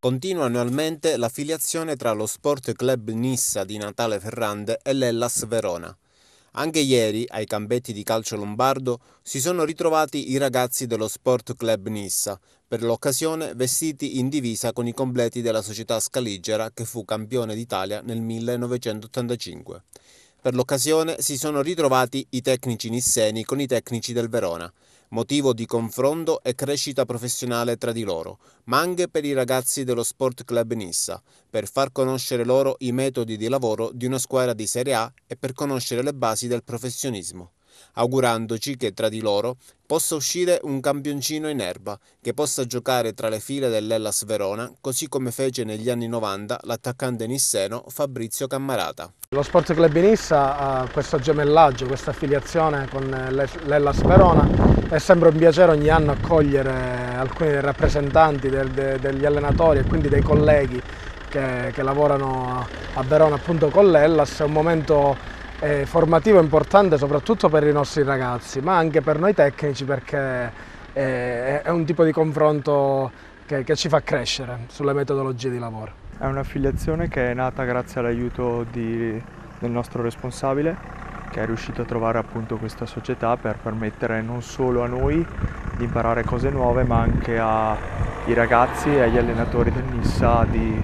Continua annualmente la filiazione tra lo Sport Club Nissa di Natale Ferrande e l'Ellas Verona. Anche ieri, ai campetti di calcio lombardo, si sono ritrovati i ragazzi dello Sport Club Nissa, per l'occasione vestiti in divisa con i completi della società scaligera che fu campione d'Italia nel 1985. Per l'occasione si sono ritrovati i tecnici nisseni con i tecnici del Verona, motivo di confronto e crescita professionale tra di loro, ma anche per i ragazzi dello Sport Club Nissa, per far conoscere loro i metodi di lavoro di una squadra di Serie A e per conoscere le basi del professionismo augurandoci che tra di loro possa uscire un campioncino in erba che possa giocare tra le file dell'Ellas Verona, così come fece negli anni 90 l'attaccante nisseno Fabrizio Cammarata. Lo Sport Club Nissa ha eh, questo gemellaggio, questa affiliazione con eh, l'Ellas Verona è eh, sempre un piacere ogni anno accogliere alcuni dei rappresentanti del, de, degli allenatori e quindi dei colleghi che, che lavorano a Verona appunto con l'Ellas, è un momento eh, formativo importante soprattutto per i nostri ragazzi, ma anche per noi tecnici perché eh, è un tipo di confronto che, che ci fa crescere sulle metodologie di lavoro. È un'affiliazione che è nata grazie all'aiuto del nostro responsabile che è riuscito a trovare appunto questa società per permettere non solo a noi di imparare cose nuove ma anche ai ragazzi e agli allenatori del NISA di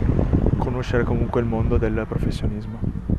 conoscere comunque il mondo del professionismo.